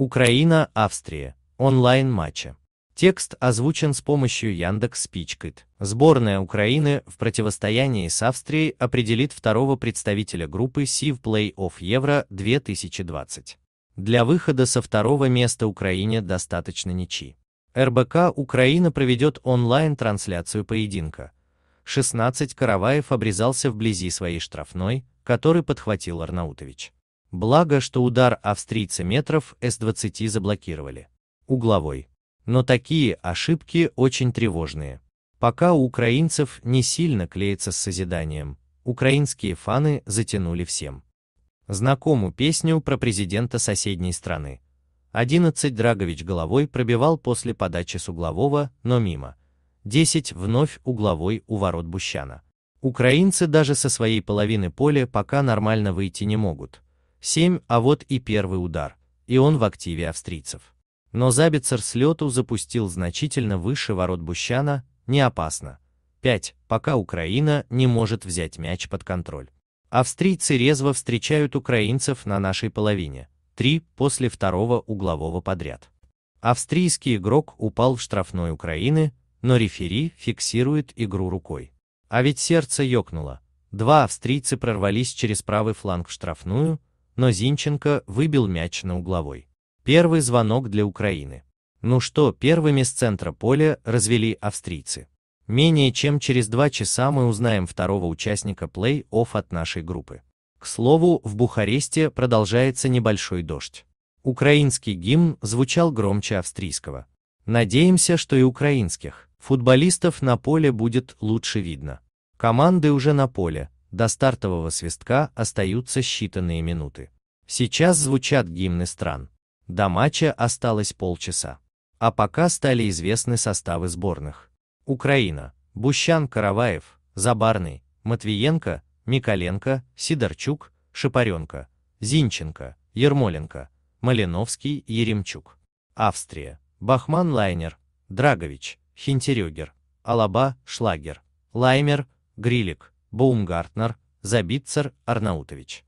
Украина-Австрия. Онлайн-матча. Текст озвучен с помощью Яндекс Спичкит. Сборная Украины в противостоянии с Австрией определит второго представителя группы Си в плей-офф Евро 2020. Для выхода со второго места Украине достаточно ничьи. РБК Украина проведет онлайн-трансляцию поединка. 16 Караваев обрезался вблизи своей штрафной, который подхватил Арнаутович. Благо, что удар австрийца метров С-20 заблокировали. Угловой. Но такие ошибки очень тревожные. Пока у украинцев не сильно клеится с созиданием, украинские фаны затянули всем. Знакомую песню про президента соседней страны. 11 Драгович головой пробивал после подачи с углового, но мимо. 10 вновь угловой у ворот Бущана. Украинцы даже со своей половины поля пока нормально выйти не могут. 7, а вот и первый удар, и он в активе австрийцев. Но Забицер с лету запустил значительно выше ворот Бущана, не опасно. 5, пока Украина не может взять мяч под контроль. Австрийцы резво встречают украинцев на нашей половине, 3 после второго углового подряд. Австрийский игрок упал в штрафной Украины, но рефери фиксирует игру рукой. А ведь сердце ёкнуло. Два австрийцы прорвались через правый фланг в штрафную, но Зинченко выбил мяч на угловой. Первый звонок для Украины. Ну что, первыми с центра поля развели австрийцы. Менее чем через два часа мы узнаем второго участника плей-офф от нашей группы. К слову, в Бухаресте продолжается небольшой дождь. Украинский гимн звучал громче австрийского. Надеемся, что и украинских футболистов на поле будет лучше видно. Команды уже на поле, до стартового свистка остаются считанные минуты. Сейчас звучат гимны стран. До матча осталось полчаса. А пока стали известны составы сборных. Украина. Бущан Караваев, Забарный, Матвиенко, Миколенко, Сидорчук, Шипаренко, Зинченко, Ермоленко, Малиновский, Еремчук. Австрия. Бахман Лайнер, Драгович, Хинтерегер, Алаба, Шлагер, Лаймер, Грилик, Баумгартнер, Забитцер, Арнаутович.